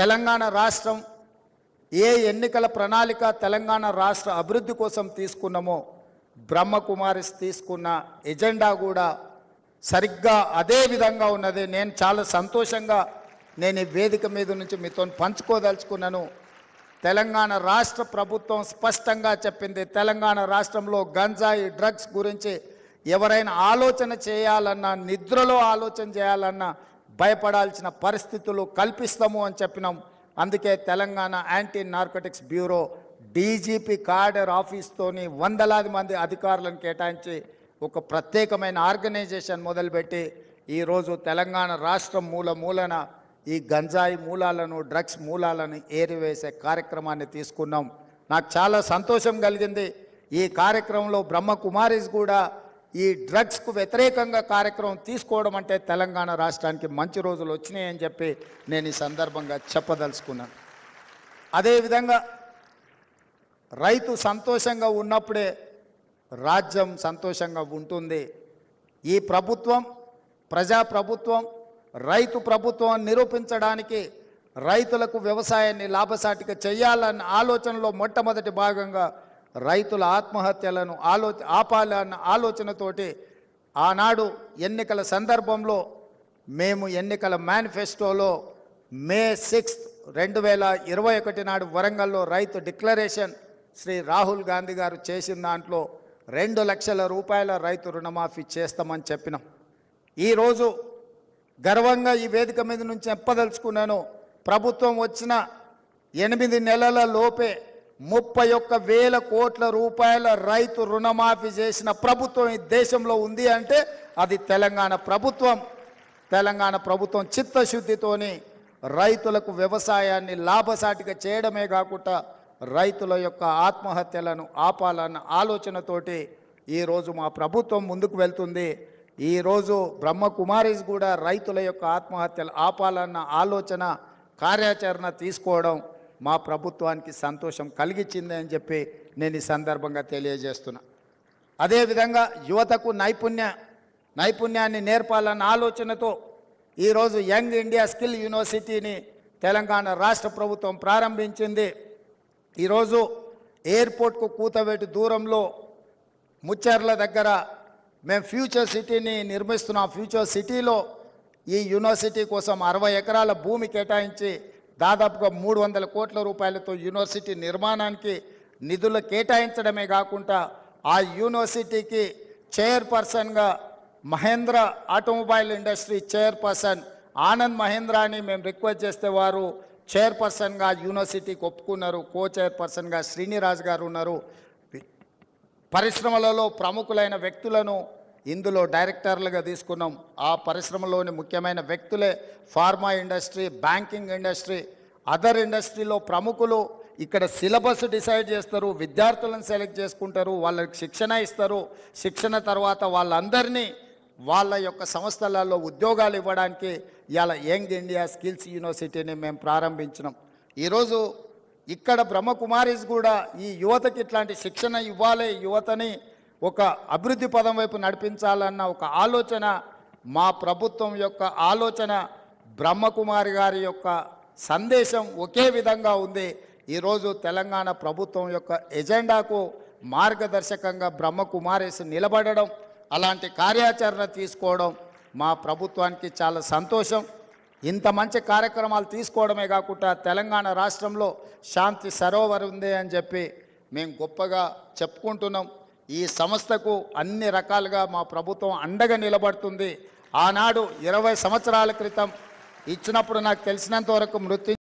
తెలంగాణ రాష్ట్రం ఏ ఎన్నికల ప్రణాళిక తెలంగాణ రాష్ట్ర అభివృద్ధి కోసం తీసుకున్నామో బ్రహ్మకుమారిస్ తీసుకున్న ఎజెండా కూడా సరిగ్గా అదే విధంగా ఉన్నది నేను చాలా సంతోషంగా నేను ఈ వేదిక మీద నుంచి మీతో పంచుకోదలుచుకున్నాను తెలంగాణ రాష్ట్ర ప్రభుత్వం స్పష్టంగా చెప్పింది తెలంగాణ రాష్ట్రంలో గంజాయి డ్రగ్స్ గురించి ఎవరైనా ఆలోచన చేయాలన్నా నిద్రలో ఆలోచన చేయాలన్నా భయపడాల్సిన పరిస్థితులు కల్పిస్తాము అని చెప్పినాం అందుకే Telangana anti narcotics bureau DGP cadre ఆఫీస్తోని వందలాది మంది అధికారులను కేటాయించి ఒక ప్రత్యేకమైన ఆర్గనైజేషన్ మొదలుపెట్టి ఈరోజు తెలంగాణ రాష్ట్రం మూల మూలన ఈ గంజాయి మూలాలను డ్రగ్స్ మూలాలను ఏరివేసే కార్యక్రమాన్ని తీసుకున్నాం నాకు చాలా సంతోషం కలిగింది ఈ కార్యక్రమంలో బ్రహ్మకుమారీస్ కూడా ఈ డ్రగ్స్కు వ్యతిరేకంగా కార్యక్రమం తీసుకోవడం అంటే తెలంగాణ రాష్ట్రానికి మంచి రోజులు వచ్చినాయని చెప్పి నేను ఈ సందర్భంగా చెప్పదలుచుకున్నాను అదేవిధంగా రైతు సంతోషంగా ఉన్నప్పుడే రాజ్యం సంతోషంగా ఉంటుంది ఈ ప్రభుత్వం ప్రజాప్రభుత్వం రైతు ప్రభుత్వం నిరూపించడానికి రైతులకు వ్యవసాయాన్ని లాభసాటిగా చేయాలన్న ఆలోచనలో మొట్టమొదటి భాగంగా రైతుల ఆత్మహత్యలను ఆలో ఆపాలన్న ఆలోచనతోటి ఆనాడు ఎన్నికల సందర్భంలో మేము ఎన్నికల మేనిఫెస్టోలో మే సిక్స్త్ రెండు వేల ఇరవై ఒకటి నాడు వరంగల్లో రైతు డిక్లరేషన్ శ్రీ రాహుల్ గాంధీ గారు చేసిన దాంట్లో రెండు లక్షల రూపాయల రైతు రుణమాఫీ చేస్తామని చెప్పినాం ఈరోజు గర్వంగా ఈ వేదిక మీద నుంచి చెప్పదలుచుకున్నాను ప్రభుత్వం వచ్చిన ఎనిమిది నెలల లోపే ముప్పై ఒక్క వేల కోట్ల రూపాయల రైతు రుణమాఫీ చేసిన ప్రభుత్వం ఈ దేశంలో ఉంది అంటే అది తెలంగాణ ప్రభుత్వం తెలంగాణ ప్రభుత్వం చిత్తశుద్ధితోని రైతులకు వ్యవసాయాన్ని లాభసాటిగా చేయడమే కాకుండా రైతుల యొక్క ఆత్మహత్యలను ఆపాలన్న ఆలోచనతోటి ఈరోజు మా ప్రభుత్వం ముందుకు వెళ్తుంది ఈరోజు బ్రహ్మకుమారీస్ కూడా రైతుల యొక్క ఆత్మహత్యలు ఆపాలన్న ఆలోచన కార్యాచరణ తీసుకోవడం మా ప్రభుత్వానికి సంతోషం కలిగించింది అని చెప్పి నేను ఈ సందర్భంగా తెలియజేస్తున్నా అదేవిధంగా యువతకు నైపుణ్య నైపుణ్యాన్ని నేర్పాలన్న ఆలోచనతో ఈరోజు యంగ్ ఇండియా స్కిల్ యూనివర్సిటీని తెలంగాణ రాష్ట్ర ప్రభుత్వం ప్రారంభించింది ఈరోజు ఎయిర్పోర్ట్కు కూతవేటు దూరంలో ముచ్చర్ల దగ్గర మేము ఫ్యూచర్ సిటీని నిర్మిస్తున్నాం ఫ్యూచర్ సిటీలో ఈ యూనివర్సిటీ కోసం అరవై ఎకరాల భూమి కేటాయించి దాదాపుగా మూడు వందల కోట్ల రూపాయలతో యూనివర్సిటీ నిర్మాణానికి నిధులు కేటాయించడమే కాకుండా ఆ యూనివర్సిటీకి చైర్పర్సన్గా Mahindra automobile industry chairperson Anand మహేంద్రాని మేము రిక్వెస్ట్ చేస్తే వారు చైర్పర్సన్గా యూనివర్సిటీకి ఒప్పుకున్నారు కో చైర్పర్సన్గా శ్రీనిరాజ్ గారు ఉన్నారు పరిశ్రమలలో ప్రముఖులైన వ్యక్తులను ఇందులో డైరెక్టర్లుగా తీసుకున్నాం ఆ పరిశ్రమలోని ముఖ్యమైన వ్యక్తులే pharma industry banking industry other ఇండస్ట్రీలో ప్రముఖులు ఇక్కడ సిలబస్ డిసైడ్ చేస్తారు విద్యార్థులను సెలెక్ట్ చేసుకుంటారు వాళ్ళకి శిక్షణ ఇస్తారు శిక్షణ తర్వాత వాళ్ళందరినీ వాళ్ళ యొక్క సంస్థలలో ఉద్యోగాలు ఇవ్వడానికి ఇవాళ యంగ్ ఇండియా స్కిల్స్ యూనివర్సిటీని మేము ప్రారంభించినాం ఈరోజు ఇక్కడ బ్రహ్మకుమారీస్ కూడా ఈ యువతకి ఇట్లాంటి శిక్షణ ఇవ్వాలి యువతని ఒక అభివృద్ధి పదం వైపు నడిపించాలన్న ఒక ఆలోచన మా ప్రభుత్వం యొక్క ఆలోచన బ్రహ్మకుమారి గారి యొక్క సందేశం ఒకే విధంగా ఉంది ఈరోజు తెలంగాణ ప్రభుత్వం యొక్క ఎజెండాకు మార్గదర్శకంగా బ్రహ్మకుమారేసి నిలబడడం అలాంటి కార్యాచరణ తీసుకోవడం మా ప్రభుత్వానికి చాలా సంతోషం ఇంత మంచి కార్యక్రమాలు తీసుకోవడమే కాకుండా తెలంగాణ రాష్ట్రంలో శాంతి సరోవర్ ఉంది అని చెప్పి మేము గొప్పగా చెప్పుకుంటున్నాం ఈ సంస్థకు అన్ని రకాలుగా మా ప్రభుత్వం అండగా నిలబడుతుంది ఆనాడు ఇరవై సంవత్సరాల క్రితం ఇచ్చినప్పుడు నాకు తెలిసినంత వరకు మృతి